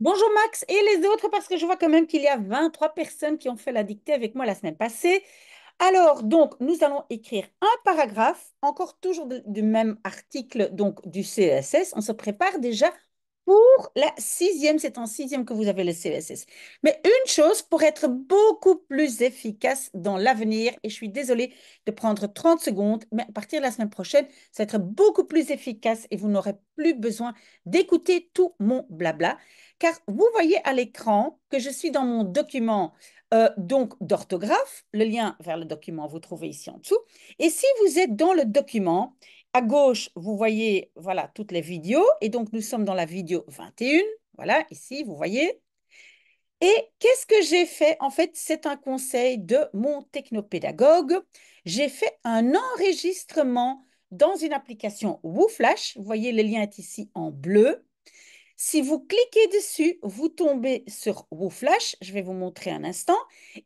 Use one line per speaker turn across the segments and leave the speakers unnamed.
Bonjour Max et les autres, parce que je vois quand même qu'il y a 23 personnes qui ont fait la dictée avec moi la semaine passée. Alors, donc, nous allons écrire un paragraphe, encore toujours du même article, donc du CSS. On se prépare déjà pour la sixième, c'est en sixième que vous avez le CSS. Mais une chose pour être beaucoup plus efficace dans l'avenir, et je suis désolée de prendre 30 secondes, mais à partir de la semaine prochaine, ça va être beaucoup plus efficace et vous n'aurez plus besoin d'écouter tout mon blabla, car vous voyez à l'écran que je suis dans mon document euh, donc d'orthographe, le lien vers le document vous trouvez ici en dessous, et si vous êtes dans le document à gauche, vous voyez voilà toutes les vidéos. Et donc, nous sommes dans la vidéo 21. Voilà, ici, vous voyez. Et qu'est-ce que j'ai fait En fait, c'est un conseil de mon technopédagogue. J'ai fait un enregistrement dans une application WooFlash. Vous voyez, le lien est ici en bleu. Si vous cliquez dessus, vous tombez sur WooFlash. Je vais vous montrer un instant.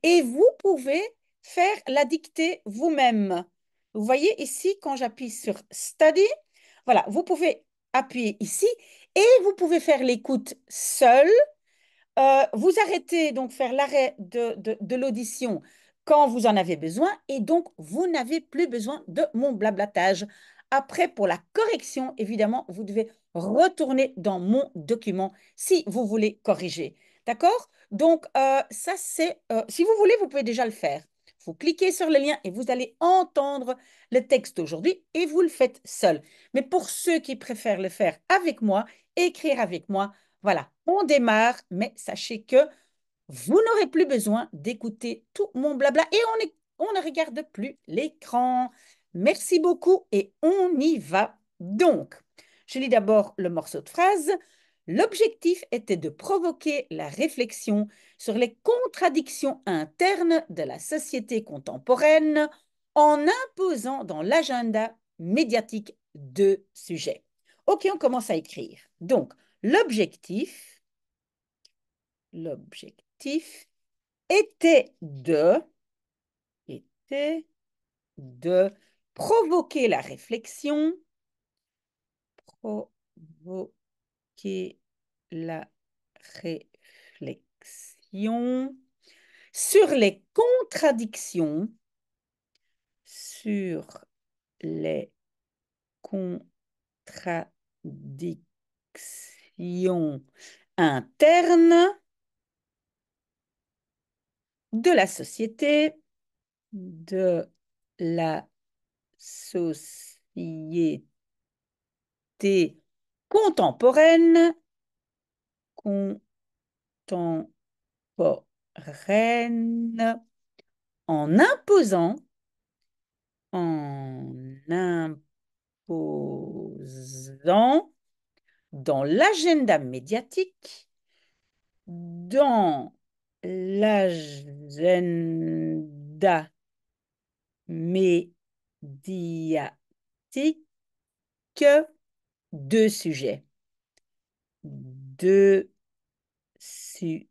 Et vous pouvez faire la dictée vous-même. Vous voyez ici, quand j'appuie sur Study, voilà, vous pouvez appuyer ici et vous pouvez faire l'écoute seul. Euh, vous arrêtez donc faire l'arrêt de, l'audition quand vous en avez besoin et donc vous n'avez plus besoin de mon blablatage. Après, pour la correction, évidemment, vous devez retourner dans mon document si vous voulez corriger. D'accord Donc, euh, ça c'est, euh, si vous voulez, vous pouvez déjà le faire. Vous cliquez sur le lien et vous allez entendre le texte d'aujourd'hui et vous le faites seul. Mais pour ceux qui préfèrent le faire avec moi, écrire avec moi, voilà, on démarre, mais sachez que vous n'aurez plus besoin d'écouter tout mon blabla et on, on ne regarde plus l'écran. Merci beaucoup et on y va. Donc, je lis d'abord le morceau de phrase. L'objectif était de provoquer la réflexion sur les contradictions internes de la société contemporaine en imposant dans l'agenda médiatique deux sujets. Ok, on commence à écrire. Donc, l'objectif, l'objectif était de, était de provoquer la réflexion, est la réflexion sur les contradictions, sur les contradictions internes de la société, de la société contemporaine, contemporaine, en imposant, en imposant dans l'agenda médiatique, dans l'agenda médiatique, deux sujets. Deux sujets.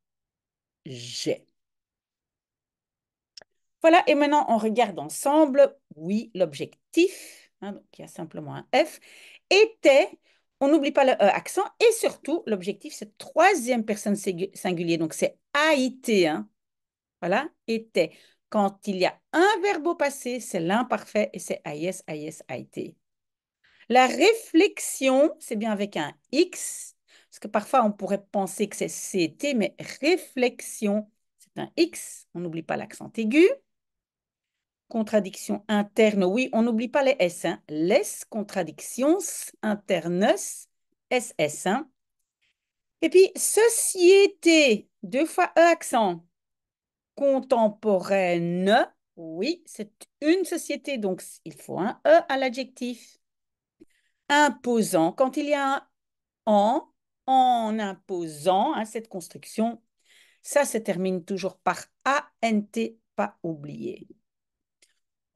Voilà, et maintenant on regarde ensemble. Oui, l'objectif, hein, donc il y a simplement un F, était, on n'oublie pas le e accent, et surtout l'objectif c'est troisième personne singulier, donc c'est AIT. Hein, voilà, était. Quand il y a un verbe au passé, c'est l'imparfait et c'est AIS, AIS, AIT. La réflexion, c'est bien avec un X, parce que parfois on pourrait penser que c'est CT, mais réflexion, c'est un X. On n'oublie pas l'accent aigu. Contradiction interne, oui, on n'oublie pas les S. Hein. Les contradictions internes, SS. Hein. Et puis, société, deux fois E accent, contemporaine, oui, c'est une société, donc il faut un E à l'adjectif imposant. Quand il y a un en, en imposant, hein, cette construction, ça se termine toujours par ant, pas oublié.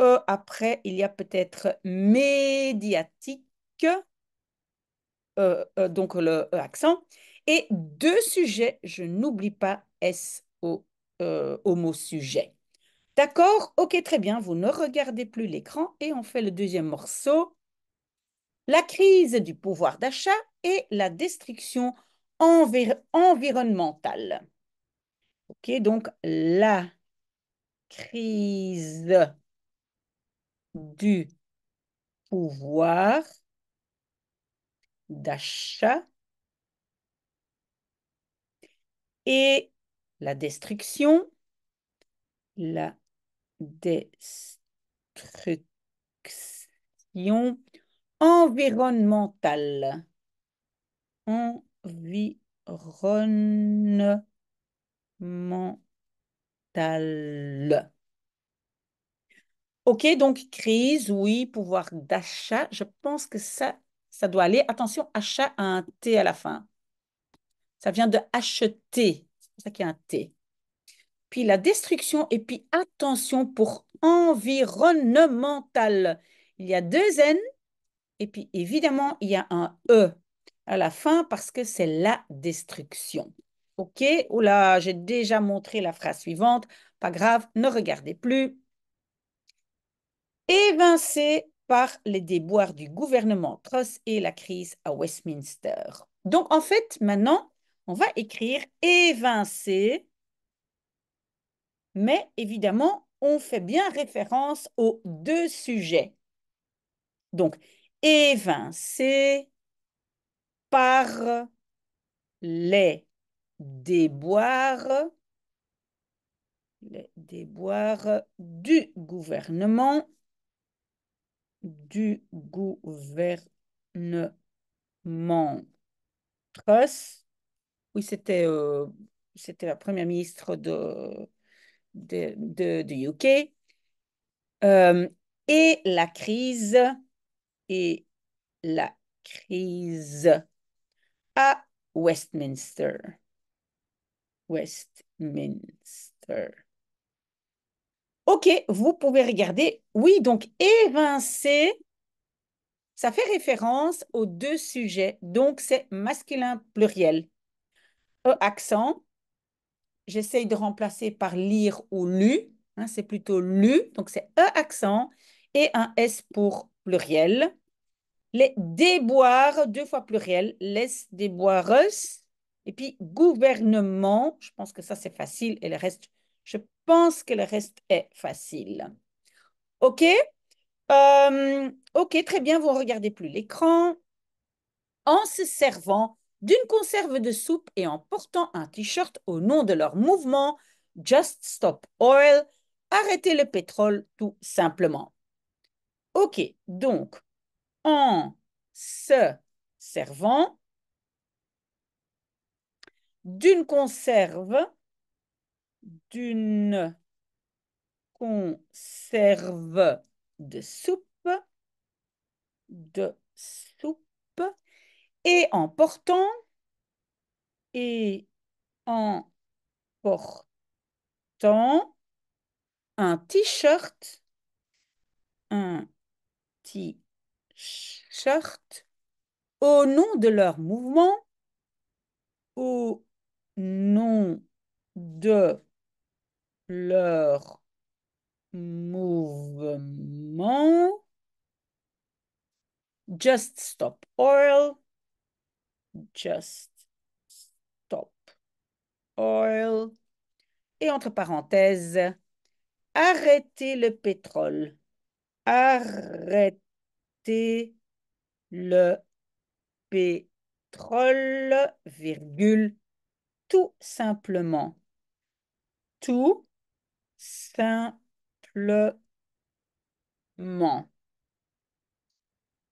E après, il y a peut-être médiatique, euh, euh, donc le e accent. Et deux sujets, je n'oublie pas S au, euh, au mot sujet. D'accord Ok, très bien, vous ne regardez plus l'écran et on fait le deuxième morceau la crise du pouvoir d'achat et la destruction environnementale. Ok, donc la crise du pouvoir d'achat et la destruction, la destruction environnemental. Environnemental. OK, donc crise, oui, pouvoir d'achat. Je pense que ça, ça doit aller. Attention, achat a un T à la fin. Ça vient de acheter. C'est pour ça qu'il y a un T. Puis la destruction et puis attention pour environnemental. Il y a deux N et puis, évidemment, il y a un E à la fin parce que c'est la destruction. OK là, j'ai déjà montré la phrase suivante. Pas grave, ne regardez plus. Évincé par les déboires du gouvernement Truss et la crise à Westminster. Donc, en fait, maintenant, on va écrire évincé, mais évidemment, on fait bien référence aux deux sujets. Donc, évincé par les déboires, les déboires du gouvernement, du gouvernement Oui, c'était euh, c'était la première ministre de, de, UK. Euh, et la crise et la crise à Westminster. Westminster. OK, vous pouvez regarder. Oui, donc évincer, ça fait référence aux deux sujets. Donc, c'est masculin pluriel. E accent, j'essaye de remplacer par lire ou lu. Hein, c'est plutôt lu, donc c'est E accent et un S pour pluriel. Les déboires, deux fois pluriel, les déboireuses. Et puis gouvernement, je pense que ça c'est facile et le reste, je pense que le reste est facile. OK euh, OK, très bien, vous ne regardez plus l'écran. En se servant d'une conserve de soupe et en portant un t-shirt au nom de leur mouvement Just Stop Oil, arrêtez le pétrole tout simplement. OK, donc, en se servant d'une conserve, d'une conserve de soupe, de soupe, et en portant, et en portant un t-shirt, un t shirt au nom de leur mouvement, au nom de leur mouvement, just stop oil, just stop oil, et entre parenthèses, arrêtez le pétrole arrêter le pétrole, virgule, tout simplement. Tout simplement.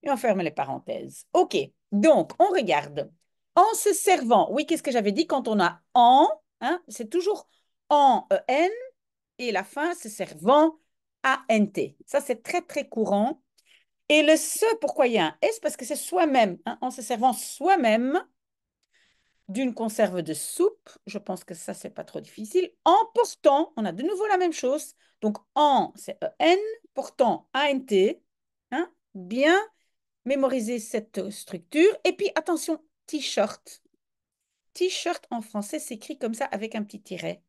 Et on ferme les parenthèses. OK, donc on regarde. En se servant, oui, qu'est-ce que j'avais dit quand on a en, hein, c'est toujours en, euh, en, et la fin, se servant, a Ça, c'est très, très courant. Et le ce, pourquoi il y a un S Parce que c'est soi-même, hein, en se servant soi-même d'une conserve de soupe, je pense que ça, c'est pas trop difficile, en portant, on a de nouveau la même chose, donc en, c'est en »,« n portant a hein, bien mémoriser cette structure, et puis attention, t-shirt. T-shirt en français s'écrit comme ça avec un petit tiret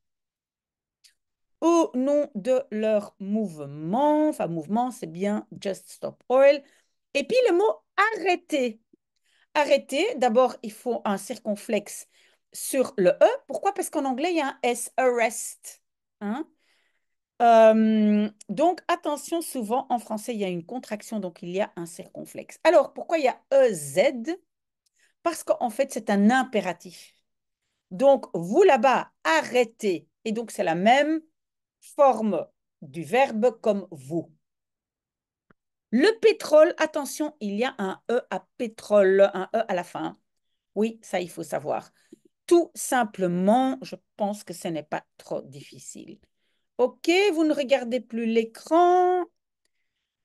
au nom de leur mouvement. Enfin, mouvement, c'est bien Just Stop Oil. Et puis le mot arrêter. Arrêter, d'abord, il faut un circonflexe sur le E. Pourquoi Parce qu'en anglais, il y a un S, arrest. Hein. Euh, donc, attention, souvent en français, il y a une contraction, donc il y a un circonflexe. Alors, pourquoi il y a EZ Parce qu'en fait, c'est un impératif. Donc, vous là-bas, arrêtez. Et donc, c'est la même forme du verbe comme vous. Le pétrole, attention, il y a un E à pétrole, un E à la fin. Oui, ça, il faut savoir. Tout simplement, je pense que ce n'est pas trop difficile. OK, vous ne regardez plus l'écran.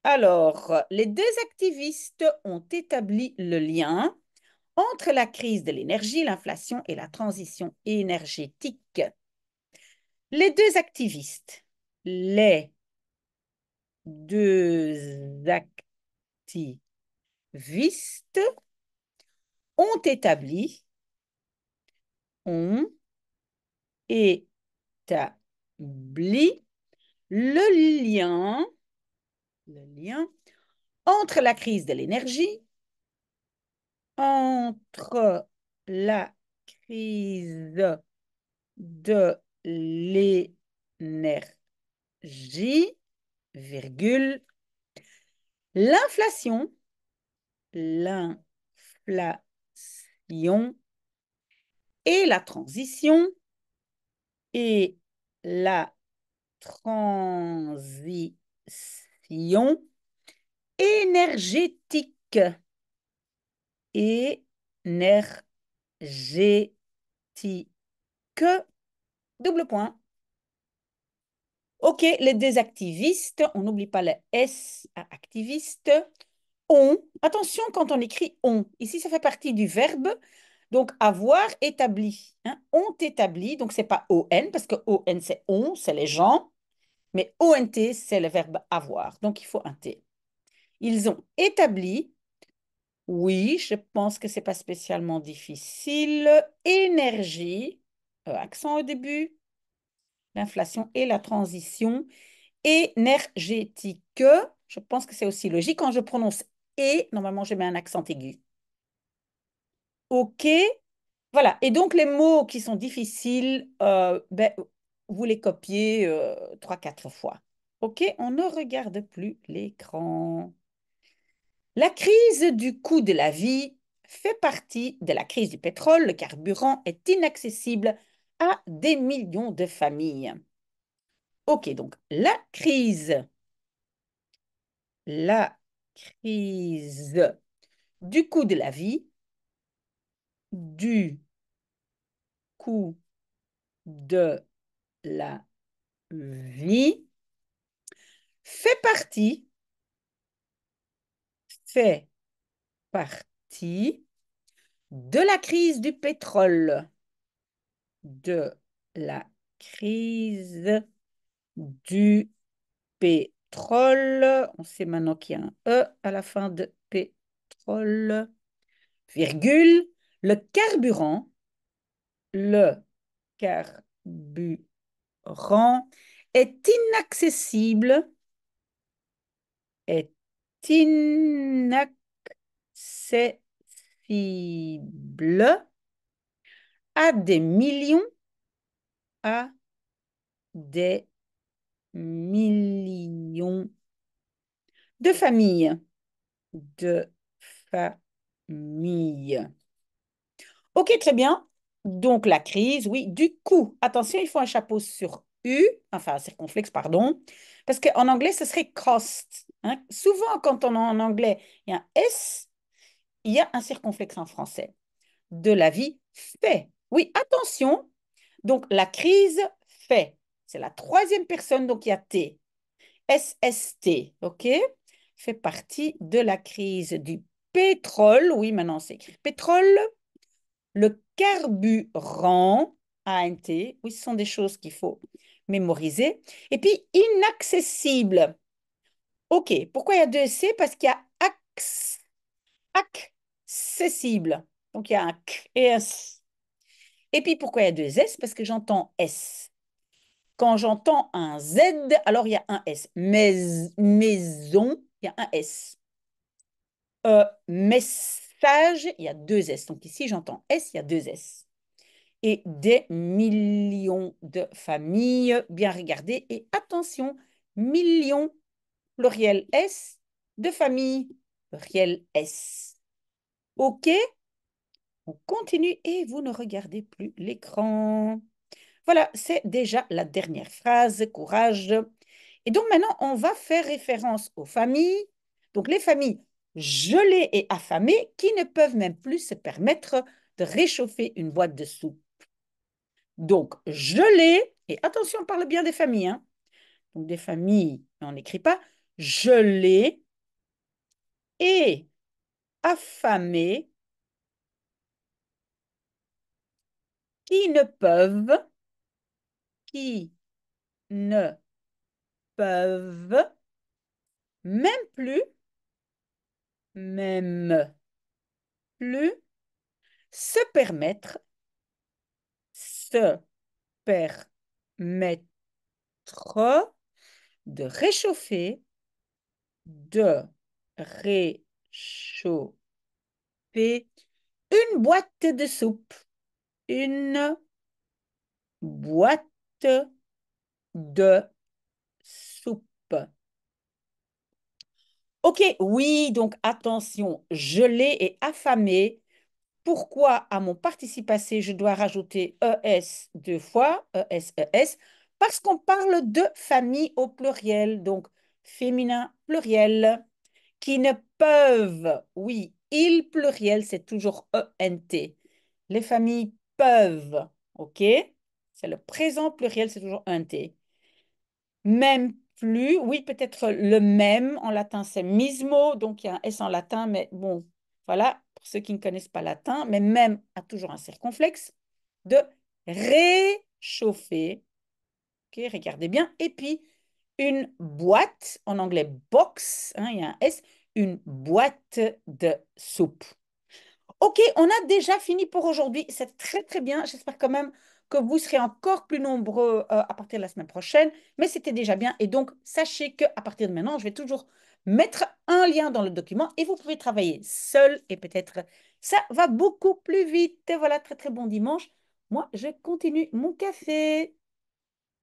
Alors, les deux activistes ont établi le lien entre la crise de l'énergie, l'inflation et la transition énergétique. Les deux activistes, les deux activistes ont établi, ont établi le lien, le lien entre la crise de l'énergie, entre la crise de l'énergie, virgule, l'inflation, l'inflation et la transition et la transition énergétique. et Énergétique double point. OK, les désactivistes. on n'oublie pas le S à activiste, on, attention quand on écrit on, ici ça fait partie du verbe, donc avoir établi, hein, ont établi, donc n'est pas on, parce que on c'est on, c'est les gens, mais ont c'est le verbe avoir, donc il faut un T. Ils ont établi, oui, je pense que ce n'est pas spécialement difficile, énergie, euh, accent au début, l'inflation et la transition énergétique. Je pense que c'est aussi logique. Quand je prononce et, normalement, je mets un accent aigu. OK. Voilà. Et donc, les mots qui sont difficiles, euh, ben, vous les copiez euh, trois, quatre fois. OK, on ne regarde plus l'écran. La crise du coût de la vie fait partie de la crise du pétrole. Le carburant est inaccessible des millions de familles. Ok, donc la crise. La crise du coût de la vie, du coût de la vie fait partie, fait partie de la crise du pétrole de la crise du pétrole. On sait maintenant qu'il y a un E à la fin de pétrole, virgule, le carburant, le carburant est inaccessible, est inaccessible à des millions, à des millions de familles, de familles. Ok, très bien. Donc la crise, oui. Du coup, attention, il faut un chapeau sur U, enfin un circonflexe, pardon, parce qu'en anglais, ce serait cost. Hein. Souvent, quand on a en anglais, il y a un S, il y a un circonflexe en français. De la vie fait oui, attention. Donc, la crise fait. C'est la troisième personne, donc il y a T. SST, OK Fait partie de la crise du pétrole. Oui, maintenant c'est pétrole. Le carburant, t. Oui, ce sont des choses qu'il faut mémoriser. Et puis, inaccessible. OK, pourquoi il y a deux C Parce qu'il y a accessible. Donc, il y a un C et un S. Et puis pourquoi il y a deux S Parce que j'entends S. Quand j'entends un Z, alors il y a un S. Mais, maison, il y a un S. Euh, message, il y a deux S. Donc ici, j'entends S, il y a deux S. Et des millions de familles, bien regardez. Et attention, millions, pluriel S, de familles, pluriel S. OK on continue et vous ne regardez plus l'écran. Voilà, c'est déjà la dernière phrase, courage. Et donc maintenant, on va faire référence aux familles, donc les familles gelées et affamées qui ne peuvent même plus se permettre de réchauffer une boîte de soupe. Donc, gelées, et attention, on parle bien des familles, hein. donc des familles, on n'écrit pas, gelées et affamées qui ne peuvent, qui ne peuvent même plus, même plus se permettre, se permettre de réchauffer, de réchauffer une boîte de soupe une boîte de soupe. Ok, oui, donc attention, gelé et affamé. Pourquoi à mon participe passé, je dois rajouter ES deux fois, ES, e Parce qu'on parle de famille au pluriel, donc féminin pluriel, qui ne peuvent, oui, il pluriel, c'est toujours ENT. Les familles peuvent. OK C'est le présent pluriel, c'est toujours un T. Même plus, oui, peut-être le même. En latin, c'est mismo, donc il y a un S en latin, mais bon, voilà, pour ceux qui ne connaissent pas latin, mais même a toujours un circonflexe, de réchauffer. OK, regardez bien. Et puis, une boîte, en anglais box, hein, il y a un S, une boîte de soupe. Ok, on a déjà fini pour aujourd'hui. C'est très très bien. J'espère quand même que vous serez encore plus nombreux euh, à partir de la semaine prochaine. Mais c'était déjà bien. Et donc, sachez qu'à partir de maintenant, je vais toujours mettre un lien dans le document et vous pouvez travailler seul et peut-être ça va beaucoup plus vite. Et voilà, très très bon dimanche. Moi, je continue mon café.